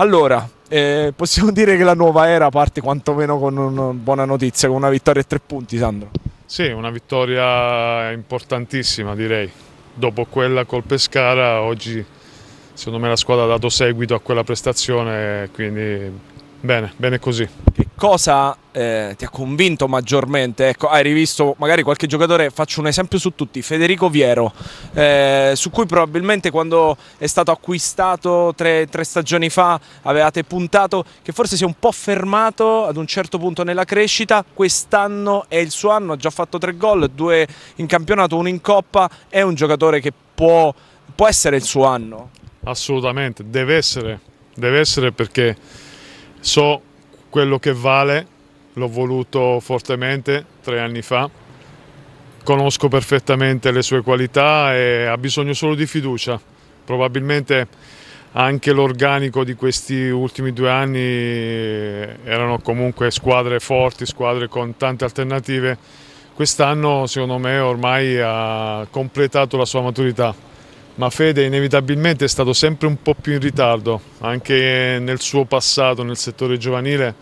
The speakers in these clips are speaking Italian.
Allora, eh, possiamo dire che la nuova era parte quantomeno con una buona notizia, con una vittoria e tre punti, Sandro. Sì, una vittoria importantissima direi. Dopo quella col Pescara, oggi secondo me la squadra ha dato seguito a quella prestazione, quindi bene, bene così. Che cosa eh, ti ha convinto maggiormente? Ecco, hai rivisto magari qualche giocatore, faccio un esempio su tutti, Federico Viero, eh, su cui probabilmente quando è stato acquistato tre, tre, stagioni fa avevate puntato che forse si è un po' fermato ad un certo punto nella crescita, quest'anno è il suo anno, ha già fatto tre gol, due in campionato, uno in coppa, è un giocatore che può, può essere il suo anno? Assolutamente, deve essere, deve essere perché so quello che vale l'ho voluto fortemente tre anni fa, conosco perfettamente le sue qualità e ha bisogno solo di fiducia, probabilmente anche l'organico di questi ultimi due anni eh, erano comunque squadre forti, squadre con tante alternative, quest'anno secondo me ormai ha completato la sua maturità ma Fede inevitabilmente è stato sempre un po' più in ritardo, anche nel suo passato nel settore giovanile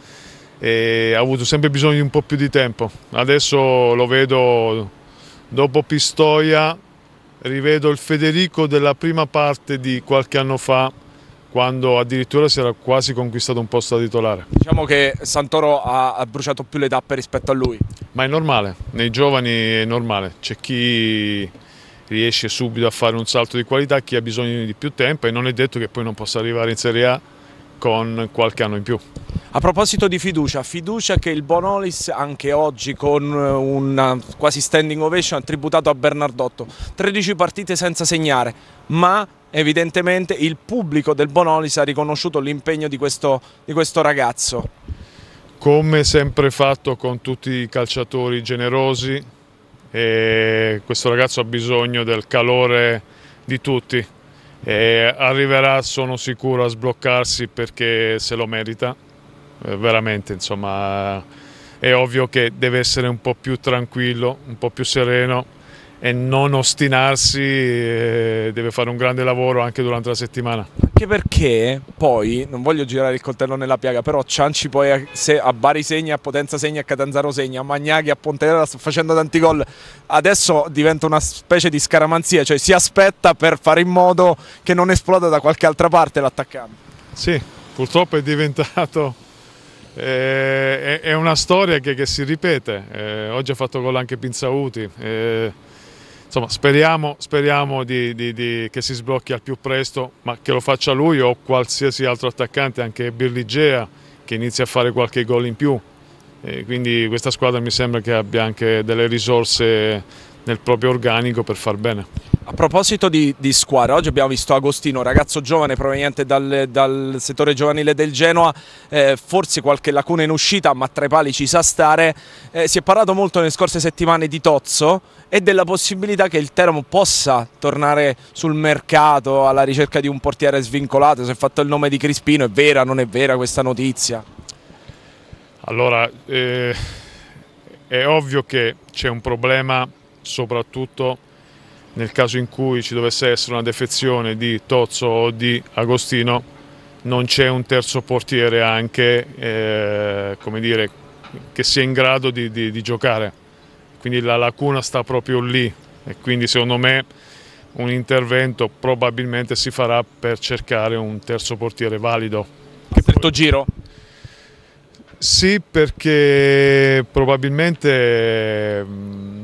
e ha avuto sempre bisogno di un po' più di tempo. Adesso lo vedo dopo Pistoia, rivedo il Federico della prima parte di qualche anno fa quando addirittura si era quasi conquistato un posto da titolare. Diciamo che Santoro ha bruciato più le tappe rispetto a lui. Ma è normale, nei giovani è normale, c'è chi riesce subito a fare un salto di qualità, chi ha bisogno di più tempo e non è detto che poi non possa arrivare in Serie A con qualche anno in più. A proposito di fiducia, fiducia che il Bonolis anche oggi con eh, una eh, quasi standing ovation ha tributato a Bernardotto, 13 partite senza segnare, ma evidentemente il pubblico del Bonolis ha riconosciuto l'impegno di, di questo ragazzo. Come sempre fatto con tutti i calciatori generosi, e questo ragazzo ha bisogno del calore di tutti e arriverà sono sicuro a sbloccarsi perché se lo merita eh, veramente insomma è ovvio che deve essere un po' più tranquillo un po' più sereno e non ostinarsi, eh, deve fare un grande lavoro anche durante la settimana. Anche perché poi, non voglio girare il coltello nella piaga, però Cianci poi a, se, a Bari segna, a Potenza segna, a Catanzaro segna, a Magnaghi, a Ponterra sta facendo tanti gol, adesso diventa una specie di scaramanzia, cioè si aspetta per fare in modo che non esploda da qualche altra parte l'attaccante. Sì, purtroppo è diventato eh, è, una storia che, che si ripete. Eh, oggi ha fatto gol anche Pinzauti. Eh, insomma, speriamo, speriamo di, di, di, che si sblocchi al più presto, ma che lo faccia lui o qualsiasi altro attaccante, anche Birligea, che inizia a fare qualche gol in più. E quindi questa squadra mi sembra che abbia anche delle risorse nel proprio organico per far bene proposito di, di, squadra, oggi abbiamo visto Agostino, ragazzo giovane proveniente dal, dal settore giovanile del Genoa, eh, forse qualche lacuna in uscita, ma tra i pali ci sa stare. Eh, si è parlato molto nelle scorse settimane di Tozzo e della possibilità che il Teramo possa tornare sul mercato alla ricerca di un portiere svincolato. Si è fatto il nome di Crispino, è vera, o non è vera questa notizia? Allora, eh, è ovvio che c'è un problema soprattutto nel caso in cui ci dovesse essere una defezione di Tozzo o di Agostino non c'è un terzo portiere anche eh, dire, che sia in grado di, di, di giocare, quindi la lacuna sta proprio lì e quindi secondo me un intervento probabilmente si farà per cercare un terzo portiere valido. Che per giro? Sì, perché probabilmente mm,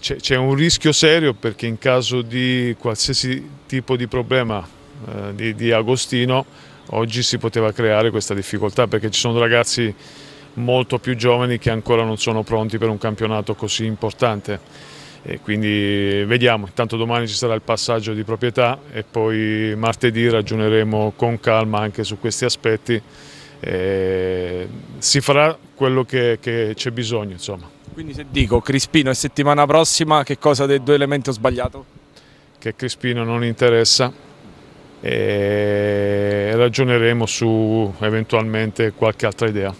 c'è un rischio serio perché in caso di qualsiasi tipo di problema eh, di, di, Agostino oggi si poteva creare questa difficoltà perché ci sono ragazzi molto più giovani che ancora non sono pronti per un campionato così importante e quindi vediamo, intanto domani ci sarà il passaggio di proprietà e poi martedì ragioneremo con calma anche su questi aspetti e si farà quello che c'è bisogno insomma. Quindi se dico Crispino e settimana prossima, che cosa dei due elementi ho sbagliato? Che Crispino non interessa e ragioneremo su eventualmente qualche altra idea.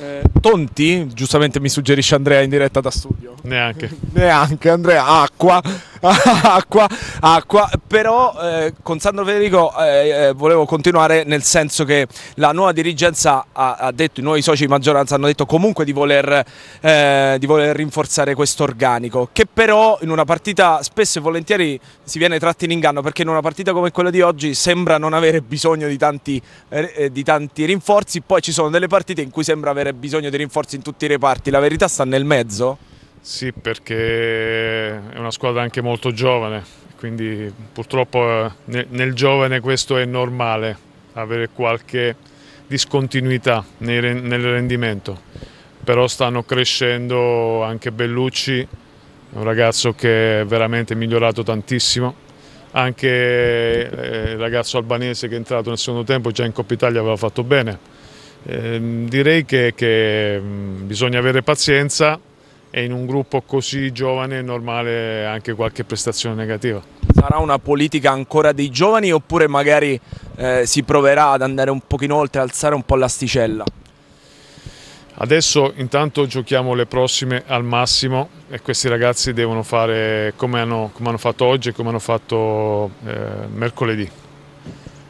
Eh, tonti, giustamente mi suggerisce Andrea in diretta da studio. Neanche. Neanche, Andrea, acqua. acqua, acqua, però eh, con Sandro Federico eh, eh, volevo continuare nel senso che la nuova dirigenza ha, ha, detto, i nuovi soci di maggioranza hanno detto comunque di voler, eh, di voler rinforzare questo organico, che però in una partita spesso e volentieri si viene tratti in inganno perché in una partita come quella di oggi sembra non avere bisogno di tanti, eh, di tanti rinforzi, poi ci sono delle partite in cui sembra avere bisogno di rinforzi in tutti i reparti, la verità sta nel mezzo? Sì, perché è una squadra anche molto giovane, quindi purtroppo eh, nel giovane questo è normale, avere qualche discontinuità nel rendimento, però stanno crescendo anche Bellucci, un ragazzo che è veramente migliorato tantissimo, anche eh, il ragazzo albanese che è entrato nel secondo tempo già in Coppa Italia aveva fatto bene. Ehm, direi che, che, mm, bisogna avere pazienza, e in un gruppo così giovane è normale anche qualche prestazione negativa. Sarà una politica ancora dei giovani oppure magari eh, si proverà ad andare un pochino oltre, alzare un po' l'asticella? Adesso intanto giochiamo le prossime al massimo e questi ragazzi devono fare come hanno, come hanno fatto oggi e come hanno fatto eh, mercoledì.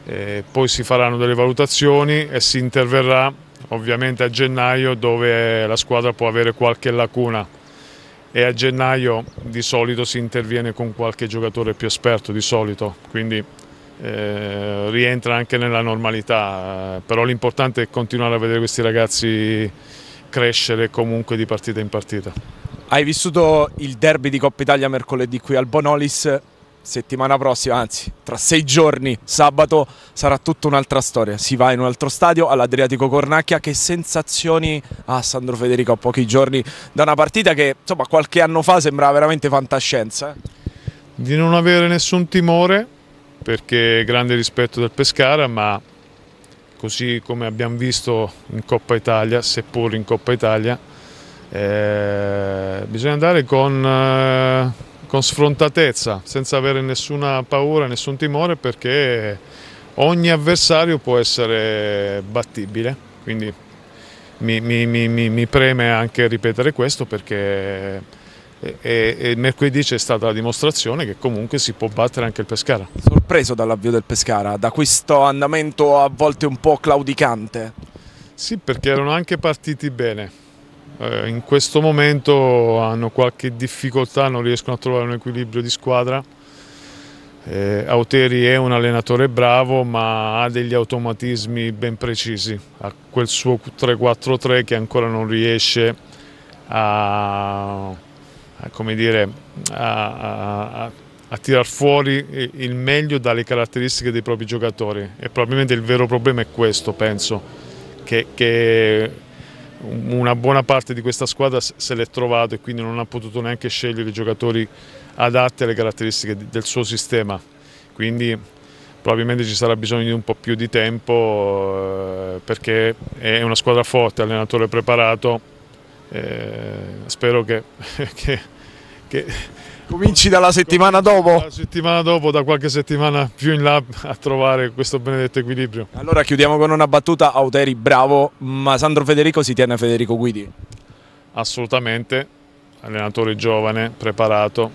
E poi si faranno delle valutazioni e si interverrà ovviamente a gennaio dove la squadra può avere qualche lacuna e a gennaio di solito si interviene con qualche giocatore più esperto di solito, quindi eh, rientra anche nella normalità, però l'importante è continuare a vedere questi ragazzi crescere comunque di partita in partita. Hai vissuto il derby di Coppa Italia mercoledì qui al Bonolis, settimana prossima, anzi tra sei giorni, sabato, sarà tutta un'altra storia. Si va in un altro stadio, all'Adriatico Cornacchia. Che sensazioni ha Sandro Federico a pochi giorni da una partita che insomma, qualche anno fa sembrava veramente fantascienza? Eh? Di non avere nessun timore, perché grande rispetto del Pescara, ma così come abbiamo visto in Coppa Italia, seppur in Coppa Italia, eh, bisogna andare con... Eh, con sfrontatezza, senza avere nessuna paura, nessun timore perché ogni avversario può essere battibile, quindi mi, mi, mi, mi preme anche ripetere questo perché e, e mercoledì c'è stata la dimostrazione che comunque si può battere anche il Pescara. Sorpreso dall'avvio del Pescara, da questo andamento a volte un po' claudicante? Sì, perché erano anche partiti bene, eh, in questo momento hanno qualche difficoltà, non riescono a trovare un equilibrio di squadra. Eh, Auteri è un allenatore bravo ma ha degli automatismi ben precisi, ha quel suo 3-4-3 che ancora non riesce a, a, dire, a, a tirar fuori il meglio dalle caratteristiche dei propri giocatori e probabilmente il vero problema è questo penso, che, che una buona parte di questa squadra se l'è trovato e quindi non ha potuto neanche scegliere i giocatori adatti alle caratteristiche del suo sistema. Quindi probabilmente ci sarà bisogno di un po' più di tempo eh, perché è una squadra forte, allenatore preparato. Eh, spero che, che, che Cominci dalla settimana dopo? La settimana dopo, da qualche settimana più in là a trovare questo benedetto equilibrio. Allora chiudiamo con una battuta, Auteri bravo, ma Sandro Federico si tiene a Federico Guidi? Assolutamente, allenatore giovane, preparato,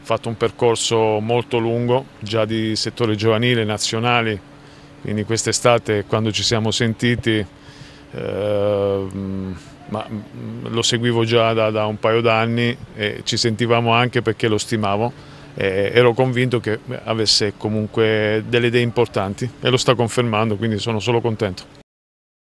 fatto un percorso molto lungo, già di settore giovanile, nazionale, quindi quest'estate quando ci siamo sentiti Ehm, ma mm, mm, lo seguivo già da, da un paio d'anni e ci sentivamo anche perché lo stimavo e ero convinto che avesse comunque delle idee importanti e lo sta confermando, quindi sono solo contento.